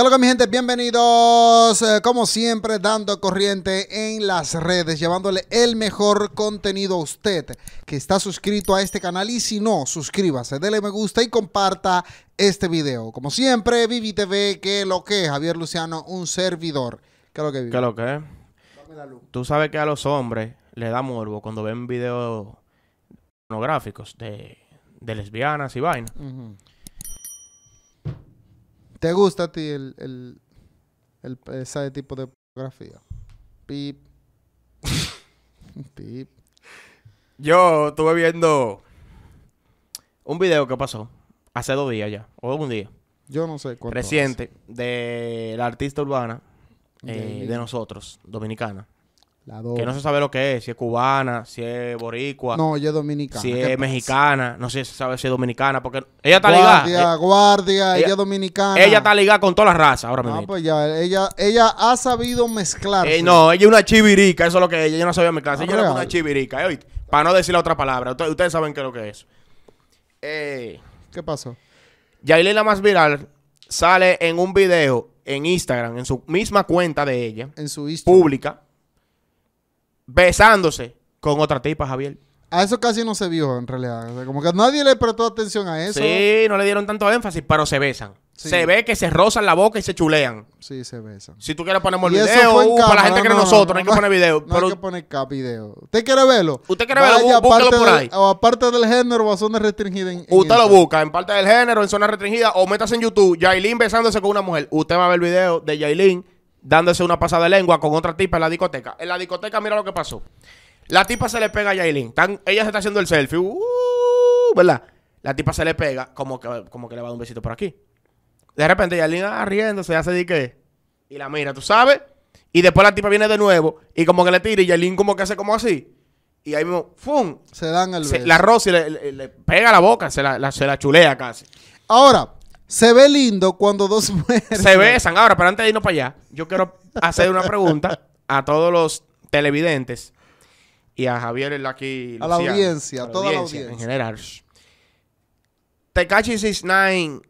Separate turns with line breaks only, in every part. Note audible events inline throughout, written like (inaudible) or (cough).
¿Qué lo que mi gente? Bienvenidos, eh, como siempre, dando corriente en las redes, llevándole el mejor contenido a usted que está suscrito a este canal y si no, suscríbase, dele me gusta y comparta este video. Como siempre, Vivi TV, que lo que es Javier Luciano, un servidor. ¿Qué lo que es. ¿Qué
lo que Tú sabes que a los hombres les da morbo cuando ven videos pornográficos de, lesbianas y
vainas. ¿Te gusta a ti el, el, ese tipo de fotografía? Pip.
(laughs) Pip. Yo estuve viendo un video que pasó hace dos días ya, o un día. Yo no sé cuánto. Reciente, de la artista urbana de eh, nosotros, dominicana, que no se sabe lo que es, si es cubana, si es boricua. No, ella es dominicana. Si es mexicana, no sé se sabe si es dominicana, porque ella está ligada.
Guardia, eh, ella, es dominicana. Ella
está ligada con toda la raza ahora mismo. pues
ya, ella, ella ha sabido mezclar. Eh, no,
ella es una chivirica, eso es lo que ella, no sabía mezclar. Ah, ella es una chivirica, eh, para no decir la otra palabra. Ustedes, saben qué es lo que es.
¿Qué
pasó? la más viral sale en un video en Instagram, en su misma cuenta de ella. En su Instagram. Pública besándose con otra tipa,
Javier. A eso casi no se vio, en realidad. como que nadie le prestó atención a eso. Sí,
no le dieron tanto énfasis, pero se besan. Se ve que se rozan la boca y se chulean. Sí,
se besan. Si tú quieres ponemos el video, para la gente que no, es nosotros, no, hay que poner video. No hay que poner cap video. ¿Usted quiere verlo? ¿Usted quiere verlo? por ahí. o aparte del género o a zona restringida. usted lo
busca en parte del género, en zona restringida, o métase en YouTube, Yailin besándose con una mujer. Usted va a ver el video de Yailin dándose una pasada de lengua con otra tipa en la discoteca. En la discoteca, mira lo que pasó. La tipa se le pega a Yailin. Tan, ella se está haciendo el selfie. Uh, ¿Verdad? La tipa se le pega, como que, como que le va a dar un besito por aquí. De repente Yailin ah, riéndose, hace de qué. Y la mira, ¿tú sabes? Y después la tipa viene de nuevo y como que le tira y Yailin como que hace como así. Y ahí mismo, ¡fum!
Se dan el beso. la Rossi le, le,
pega la boca, se la, se la chulea casi.
Ahora, se ve lindo cuando dos (laughs) mujeres. Se besan.
Ahora, pero antes de irnos para allá, yo quiero hacer una pregunta a todos los televidentes y a Javier el aquí. a la audiencia, a toda la audiencia. En general. Tekachi 69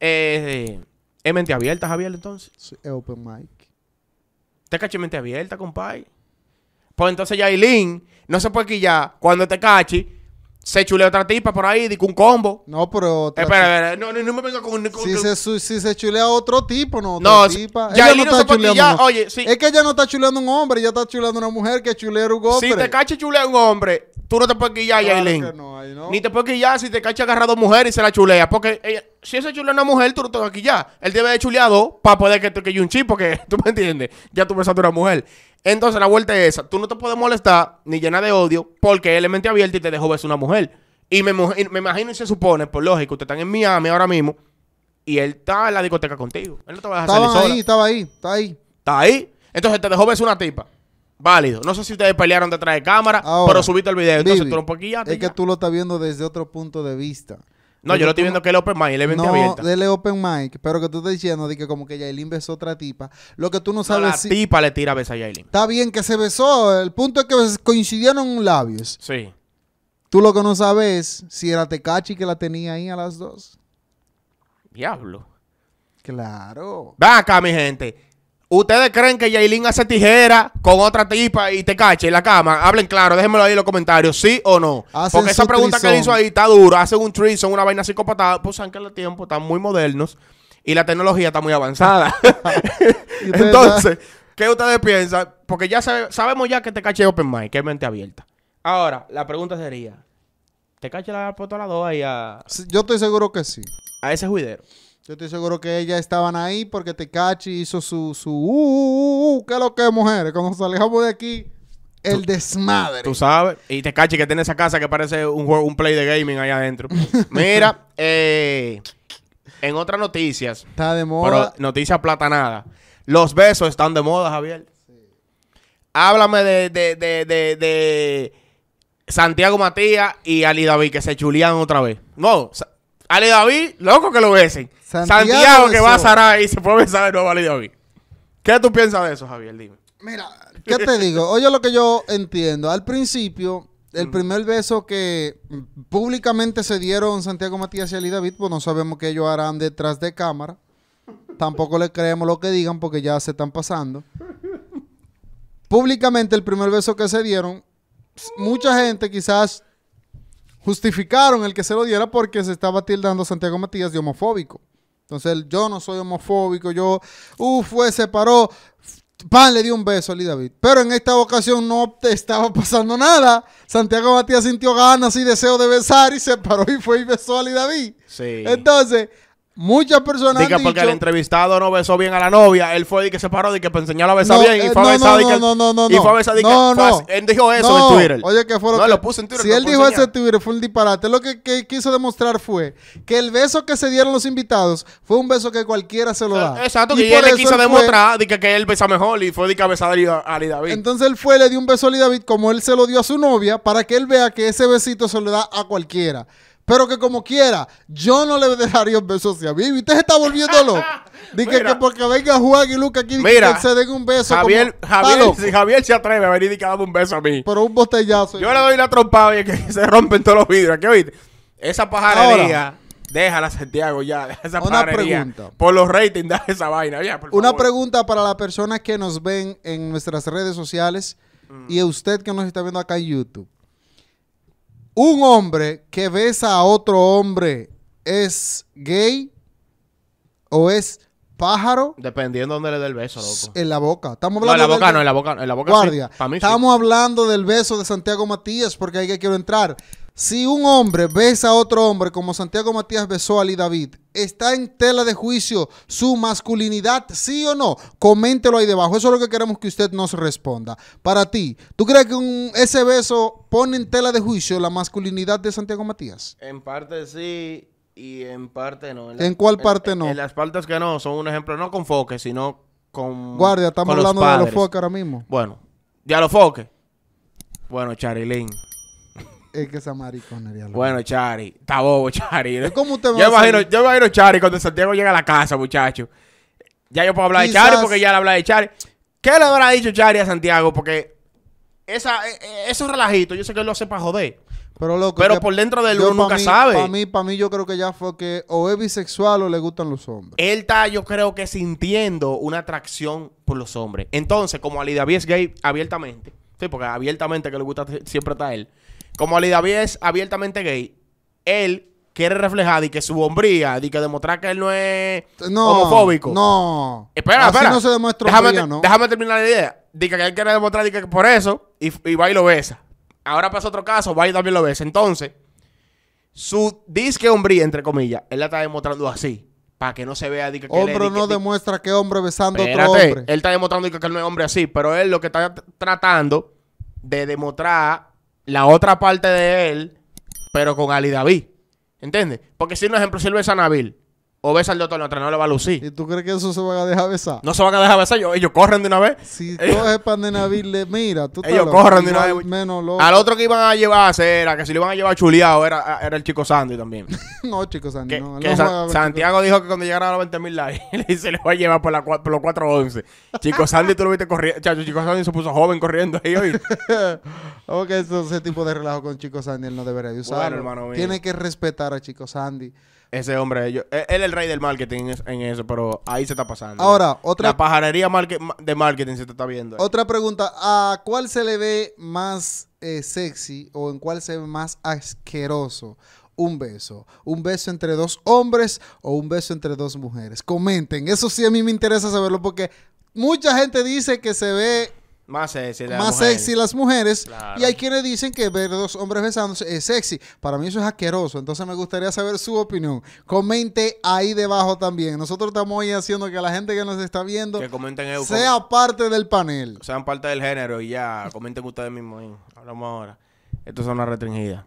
eh, es mente abierta, Javier, entonces. Sí, es open mic. Tekachi mente abierta, compadre. Pues entonces Yailin no se puede ya cuando te cachis se chulea otra tipa por ahí, dijo un combo.
No, pero. espera, espera, no, no, me venga con. con si, Se, si se chulea otro tipo, no. Otra no, tipa. Ya ella no está chuleando. oye, sí. Es que ella no está chuleando un hombre, ella está chuleando una mujer que chulea un hombre. Si te cacha chulea un hombre, tú no te puedes quillar claro Yailin. No, Ni te puedes guiar si te cacha agarrado
mujer y se la chulea, porque ella si ese chulo es una mujer, tú no te aquí ya. Él debe de chuleado para poder que te quille un chip, porque (laughs) tú me entiendes. Ya tú pensaste a una mujer. Entonces la vuelta es esa. Tú no te puedes molestar ni llena de odio porque él es mente abierta y te dejó ver una mujer. Y me, imagino y se supone, por lógico, ustedes están en Miami ahora mismo y él está en la discoteca contigo. Él
no te va a dejar ahí,
estaba ahí, está ahí. Está ahí. Entonces te dejó verse una tipa. Válido. No sé si ustedes pelearon detrás de cámara, pero
subiste el video. Entonces Es que tú lo estás viendo desde otro punto de vista. No, yo lo estoy viendo que el open mic, le no, No, open mic, pero que tú estás diciendo de que como que Yailin besó otra tipa. Lo
que tú no sabes es. la tipa le tira a a Yailin.
Está bien que se besó, el punto es que coincidieron labios. Sí. Tú lo que no sabes si era Tecachi que la tenía ahí a las dos.
Diablo. Claro. ¡Ven acá, mi gente. ¿Ustedes creen que Yailin hace tijera con otra tipa y te cache en la cama? Hablen claro, déjenmelo ahí en los comentarios, ¿sí o no? Porque esa pregunta que él hizo ahí está dura. Hacen un son una vaina psicopatada. Pues saben que los tiempos están muy modernos y la tecnología está muy avanzada. (laughs) Entonces, ¿qué ustedes piensan? Porque ya sabemos ya que te cache Open Mind, que es mente abierta. Ahora, la pregunta sería: ¿te cache la por todas las dos ahí a.?
yo estoy seguro que sí. A ese juidero. Yo estoy seguro que ellas estaban ahí porque Tecachi hizo su, su uh, uh, uh ¿qué lo que es, mujeres? Cuando alejamos de aquí, el desmadre.
Tú sabes. Y Tecachi que tiene esa casa que parece un, play de gaming ahí adentro.
(laughs) Mira,
eh, en otras noticias.
Está de moda.
Noticias platanadas. Los besos están de moda, Javier. Háblame de, Santiago Matías y Ali David que se chulean otra vez. No, Ali David, loco que lo besen.
Santiago, que va a Sara y
se puede besar de nuevo a Ali
David. ¿Qué tú piensas de eso, Javier? Dime. Mira, ¿qué te digo? Oye lo que yo entiendo. Al principio, el mm. primer beso que públicamente se dieron Santiago Matías y Ali David, pues no sabemos qué ellos harán detrás de cámara. Tampoco le creemos lo que digan porque ya se están pasando. Públicamente el primer beso que se dieron, mucha gente quizás justificaron el que se lo diera porque se estaba tildando Santiago Matías de homofóbico. Entonces, yo no soy homofóbico, yo, uff, fue, se paró, pan, le dio un beso a Lidavid. David. Pero en esta ocasión no te estaba pasando nada. Santiago Matías sintió ganas y deseo de besar y se paró y fue y besó a Lidavid. David. Sí. Entonces, Muchas personas Diga, porque el
entrevistado no besó bien a la novia. Él fue y que se paró y que para enseñó a besar bien. Y fue no, a besar no, eh, no, no, no, Y fue a besar no, no, Él dijo eso en Twitter. Oye,
que fue lo Lo puso en Twitter, si él dijo eso en Twitter, fue un disparate. Lo que, que, quiso demostrar fue que el beso que se dieron los invitados fue un beso que cualquiera se lo da. Eh, exacto, y, él quiso demostrar
que, él besa mejor. Y fue de que a besar a Ali David.
Entonces él fue, le dio un beso a Ali David como él se lo dio a su novia para que él vea que ese besito se lo da a cualquiera. Pero que como quiera, yo no le dejaría un beso así a Vivi. Usted se está volviéndolo loco. (laughs) que porque venga Juan y Luca aquí que se den un beso. Javier, Javier, si
Javier se atreve a venir y que dame un beso a mí. por un botellazo. Yo le doy la trompada y que (laughs) se rompen todos los vidrios. ¿Qué oíste? Esa pajarería. Déjala, Santiago, ya. (laughs) esa una pregunta. Por los ratings, de esa vaina. una
pregunta para las personas que nos ven en nuestras redes sociales mm. y usted que nos está viendo acá en YouTube un hombre que besa a otro hombre es gay o es pájaro. Dependiendo de dónde le dé el beso, loco. En la boca. Estamos no, en la boca no, en la
boca, en la boca Guardia. Estamos
hablando del beso de Santiago Matías porque ahí que quiero entrar. Si un hombre besa a otro hombre como Santiago Matías besó a Li David, ¿está en tela de juicio su masculinidad, sí o no? Coméntelo ahí debajo. Eso es lo que queremos que usted nos responda. Para ti, ¿tú crees que ese beso pone en tela de juicio la masculinidad de Santiago Matías?
En parte sí y en parte no. ¿En, cuál parte no? En las partes que no, son un ejemplo, no con foques, sino
con. Guardia, estamos hablando de los foques ahora mismo.
Bueno, ya los foques. Bueno, Charilín
es que esa mariconería. Bueno,
Chari, está bobo, Chari. ¿Cómo usted va yo, a imagino, yo imagino Chari cuando Santiago llega a la casa, muchacho.
Ya yo puedo hablar de Chari porque
ya le habla de Chari. ¿Qué le habrá dicho Chari a Santiago? Porque esa, Es e, esos relajitos, yo sé que él lo hace para joder. Pero, pero por dentro de él nunca sabe. Para mí, para
mí, yo creo que ya fue que o es bisexual o le gustan los hombres. Él está, yo creo que sintiendo una
atracción por los hombres. Entonces, como Ali David es gay abiertamente, sí, porque abiertamente que le gusta siempre está él como Ali David es abiertamente gay, él quiere reflejar y que su hombría, y que demostrar que él no es homofóbico.
No. Espera, espera.
déjame, terminar la idea. Dice que él quiere demostrar que por eso y, va y lo besa. Ahora pasa otro caso, va y también lo besa. Entonces, su disque hombría, entre comillas, él la está demostrando así. Para que no se vea. que hombre Hombre no
demuestra que hombre besando a otro hombre.
Él está demostrando que él no es hombre así. Pero él lo que está tratando de demostrar la otra parte de él, pero con Ali David. ¿Entiendes? Porque si, un ejemplo, sirve Sanabil o besa al doctor el otro no lo va a lucir. ¿Y tú crees que eso se van a dejar besar? No se van a dejar besar, ellos, ellos corren de una vez. Si todos es
pan de mira, tú Ellos corren de una vez.
Menos Al otro que iban a llevar era que si lo iban a llevar chuleado era, era el chico Sandy también. (laughs) no, chico Sandy, Santiago dijo que cuando llegara a los 20 mil likes (laughs) se le va a llevar por, la, por los
411.
Chico Sandy, tú lo viste corriendo. Chacho, chico Sandy se puso joven corriendo ahí hoy. (laughs)
ok, ese tipo de relajo con chico Sandy él no debería de usar. Bueno, hermano mío. Tiene que respetar a chico Sandy.
Ese hombre, yo, él, él, del marketing en eso, pero ahí se está pasando. Ahora, otra. La pajarería de marketing se te está viendo.
Otra pregunta: ¿a cuál se le ve más eh, sexy o en cuál se ve más asqueroso? un beso? ¿Un beso entre dos hombres o un beso entre dos mujeres? Comenten, eso sí a mí me interesa saberlo porque mucha gente dice que se ve
más sexy las
mujeres. Y hay quienes dicen que ver dos hombres besándose es sexy. Para mí eso es asqueroso. Entonces me gustaría saber su opinión. Comente ahí debajo también. Nosotros estamos ahí haciendo que la gente que nos está viendo que
comenten sea
parte del panel.
Sean parte del género y ya comenten ustedes mismos ahí. Hablamos ahora. Esto es una restringida.